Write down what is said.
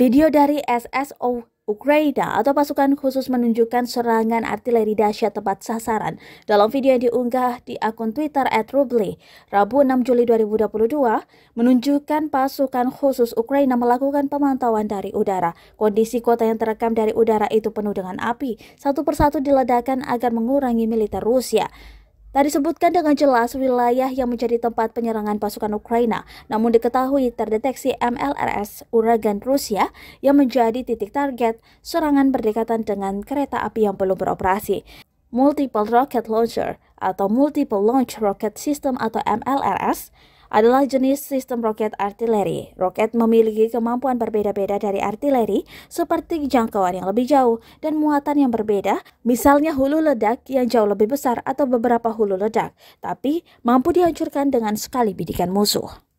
Video dari SSO Ukraina atau pasukan khusus menunjukkan serangan artileri dahsyat tepat sasaran. Dalam video yang diunggah di akun Twitter @rubli, Rabu 6 Juli 2022, menunjukkan pasukan khusus Ukraina melakukan pemantauan dari udara. Kondisi kota yang terekam dari udara itu penuh dengan api, satu persatu diledakkan agar mengurangi militer Rusia. Tak disebutkan dengan jelas wilayah yang menjadi tempat penyerangan pasukan Ukraina, namun diketahui terdeteksi MLRS uragan Rusia yang menjadi titik target serangan berdekatan dengan kereta api yang belum beroperasi. Multiple Rocket Launcher atau Multiple Launch Rocket System atau MLRS adalah jenis sistem roket artileri. Roket memiliki kemampuan berbeda-beda dari artileri seperti jangkauan yang lebih jauh dan muatan yang berbeda, misalnya hulu ledak yang jauh lebih besar atau beberapa hulu ledak, tapi mampu dihancurkan dengan sekali bidikan musuh.